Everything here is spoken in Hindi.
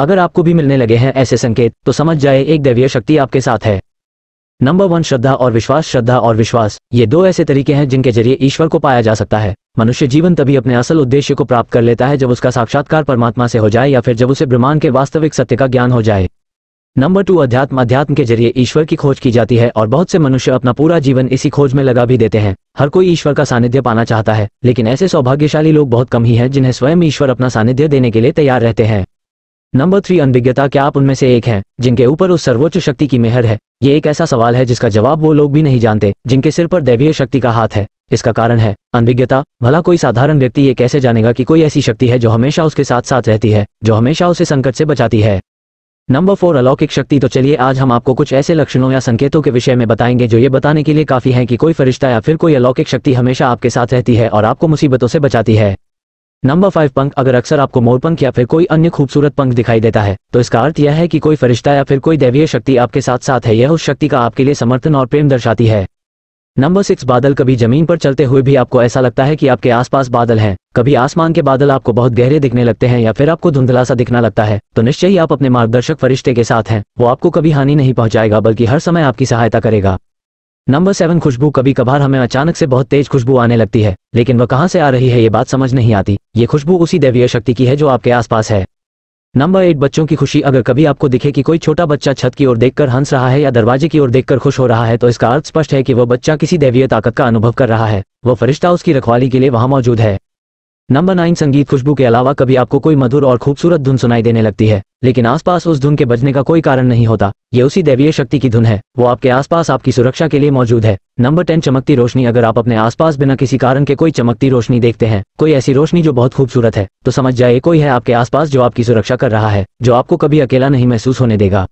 अगर आपको भी मिलने लगे हैं ऐसे संकेत तो समझ जाए एक दैवीय शक्ति आपके साथ है नंबर वन श्रद्धा और विश्वास श्रद्धा और विश्वास ये दो ऐसे तरीके हैं जिनके जरिए ईश्वर को पाया जा सकता है मनुष्य जीवन तभी अपने असल उद्देश्य को प्राप्त कर लेता है जब उसका साक्षात्कार परमात्मा से हो जाए या फिर जब उसे ब्रह्मांड के वास्तविक सत्य का ज्ञान हो जाए नंबर टू अध्यात्म अध्यात्म के जरिए ईश्वर की खोज की जाती है और बहुत से मनुष्य अपना पूरा जीवन इसी खोज में लगा भी देते हैं हर कोई ईश्वर का सानिध्य पाना चाहता है लेकिन ऐसे सौभाग्यशाली लोग बहुत कम ही हैं जिन्हें स्वयं ईश्वर अपना सानिध्य देने के लिए तैयार रहते हैं नंबर थ्री अनभिज्ञता क्या आप उनमें से एक हैं जिनके ऊपर उस सर्वोच्च शक्ति की मेहर है ये एक ऐसा सवाल है जिसका जवाब वो लोग भी नहीं जानते जिनके सिर पर दैवीय शक्ति का हाथ है इसका कारण है अनभिज्ञता भला कोई साधारण व्यक्ति ये कैसे जानेगा कि कोई ऐसी शक्ति है जो हमेशा उसके साथ साथ रहती है जो हमेशा उसे संकट से बचाती है नंबर फोर अलौकिक शक्ति तो चलिए आज हम आपको कुछ ऐसे लक्षणों या संकेतों के विषय में बताएंगे जो ये बताने के लिए काफी हैं कि कोई फरिश्ता या फिर कोई अलौकिक शक्ति हमेशा आपके साथ रहती है और आपको मुसीबतों से बचाती है नंबर फाइव पंख अगर अक्सर आपको मोरपंख या फिर कोई अन्य खूबसूरत पंख दिखाई देता है तो इसका अर्थ यह है कि कोई फरिश्ता या फिर कोई दैवीय शक्ति आपके साथ साथ है यह उस शक्ति का आपके लिए समर्थन और प्रेम दर्शाती है नंबर सिक्स बादल कभी जमीन पर चलते हुए भी आपको ऐसा लगता है कि आपके आसपास बादल हैं कभी आसमान के बादल आपको बहुत गहरे दिखने लगते हैं या फिर आपको धुंधला सा दिखना लगता है तो निश्चय ही आप अपने मार्गदर्शक फरिश्ते के साथ हैं वो आपको कभी हानि नहीं पहुंचाएगा बल्कि हर समय आपकी सहायता करेगा नंबर सेवन खुशबू कभी कभार हमें अचानक से बहुत तेज खुशबू आने लगती है लेकिन वह कहाँ से आ रही है ये बात समझ नहीं आती ये खुशबू उसी दैवीय शक्ति की है जो आपके आसपास है नंबर एट बच्चों की खुशी अगर कभी आपको दिखे कि कोई छोटा बच्चा छत की ओर देखकर हंस रहा है या दरवाजे की ओर देखकर खुश हो रहा है तो इसका अर्थ स्पष्ट है कि वह बच्चा किसी दैवीय ताकत का अनुभव कर रहा है वह फरिश्ता उसकी रखवाली के लिए वहां मौजूद है नंबर नाइन संगीत खुशबू के अलावा कभी आपको कोई मधुर और खूबसूरत धुन सुनाई देने लगती है लेकिन आसपास उस धुन के बजने का कोई कारण नहीं होता ये उसी दैवीय शक्ति की धुन है वो आपके आसपास आपकी सुरक्षा के लिए मौजूद है नंबर टेन चमकती रोशनी अगर आप अपने आसपास बिना किसी कारण के कोई चमकती रोशनी देखते हैं कोई ऐसी रोशनी जो बहुत खूबसूरत है तो समझ जाए कोई है आपके आसपास जो आपकी सुरक्षा कर रहा है जो आपको कभी अकेला नहीं महसूस होने देगा